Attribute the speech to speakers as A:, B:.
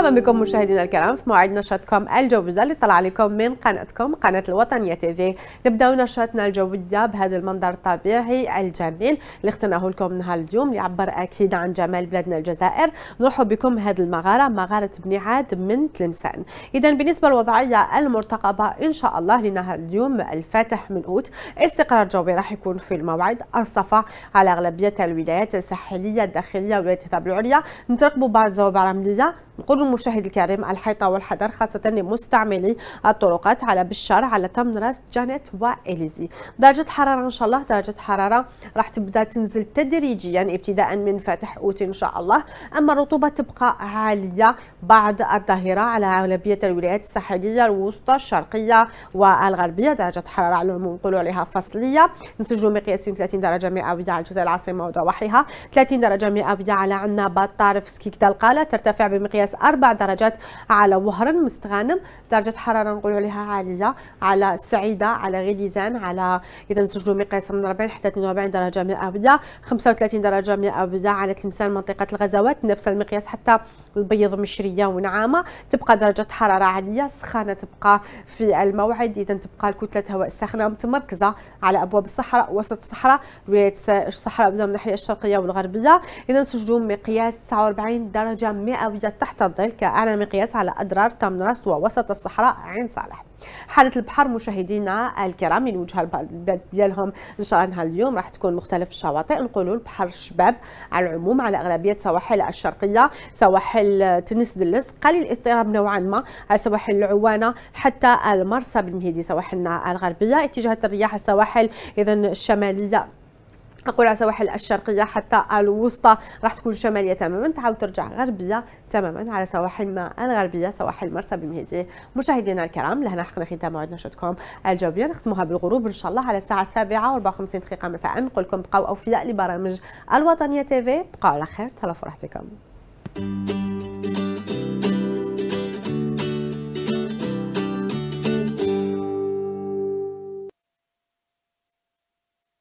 A: مرحبا بكم مشاهدينا الكرام في موعد نشاطكم الجوبزة اللي طلع عليكم من قناتكم قناه الوطنيه تيفي نبداو نشاطنا الجويه بهذا المنظر الطبيعي الجميل اللي اخترناه لكم نهار اليوم اللي يعبر اكيد عن جمال بلادنا الجزائر نرحب بكم هذا المغاره مغاره بني عاد من تلمسان اذا بالنسبه للوضعيه المرتقبه ان شاء الله لنهار اليوم الفاتح من اوت استقرار جوي راح يكون في الموعد الصفا على اغلبيه الولايات الساحليه الداخليه ولايه الطب العليا نترقبوا بعض الزوابع نقول المشاهد الكريم الحيطة والحذر خاصة لمستعملي الطرقات على بشار على تمن راس جانيت وإليزي درجة حرارة إن شاء الله درجة حرارة راح تبدأ تنزل تدريجيا يعني ابتداء من فاتح أوت إن شاء الله أما الرطوبة تبقى عالية بعد الظهيرة على أغلبية الولايات الساحلية الوسطى الشرقية والغربية درجة حرارة على العموم نقولوا عليها فصلية نسجلوا مقياس 30 درجة مئوية على الجزائر العاصمة وضواحيها 30 درجة مئوية على عنا طارف سكيك القالة ترتفع بمقياس قياس 4 درجات على وهران مستغانم درجة حرارة نقول عليها عالية على السعيدة على غليزان على إذا نسجلوا مقياس من 40 حتى 42 درجة مئوية 35 درجة مئوية على تلمسان منطقة الغزوات نفس المقياس حتى البيض مشرية ونعامة تبقى درجة حرارة عالية السخانة تبقى في الموعد إذا تبقى الكتلة هواء الساخنة متمركزة على أبواب الصحراء وسط الصحراء ولاية الصحراء من الناحية الشرقية والغربية إذا سجلوا مقياس 49 درجة مئوية تحت تظل كأعلى مقياس على أضرار تمنرس ووسط الصحراء عين صالح حالة البحر مشاهدينا الكرام اللي يعني وجهة البلد ديالهم ان شاء الله اليوم راح تكون مختلف الشواطئ نقولوا البحر الشباب على العموم على اغلبيه سواحل الشرقيه سواحل تنس دلس قليل الاضطراب نوعا ما على سواحل العوانه حتى المرسى بالمهيدي سواحلنا الغربيه اتجاهات الرياح السواحل اذا الشماليه اقول على سواحل الشرقيه حتى الوسطى راح تكون شماليه تماما تعاود ترجع غربيه تماما على سواحل ما الغربيه سواحل مرسى بمهدي مشاهدينا الكرام لهنا حقنا ختام موعد نشرتكم الجويه نختمها بالغروب ان شاء الله على الساعه 7 و54 دقيقه مساء نقول لكم بقاو اوفياء لبرامج الوطنيه تي في بقاو على خير تهلاو في راحتكم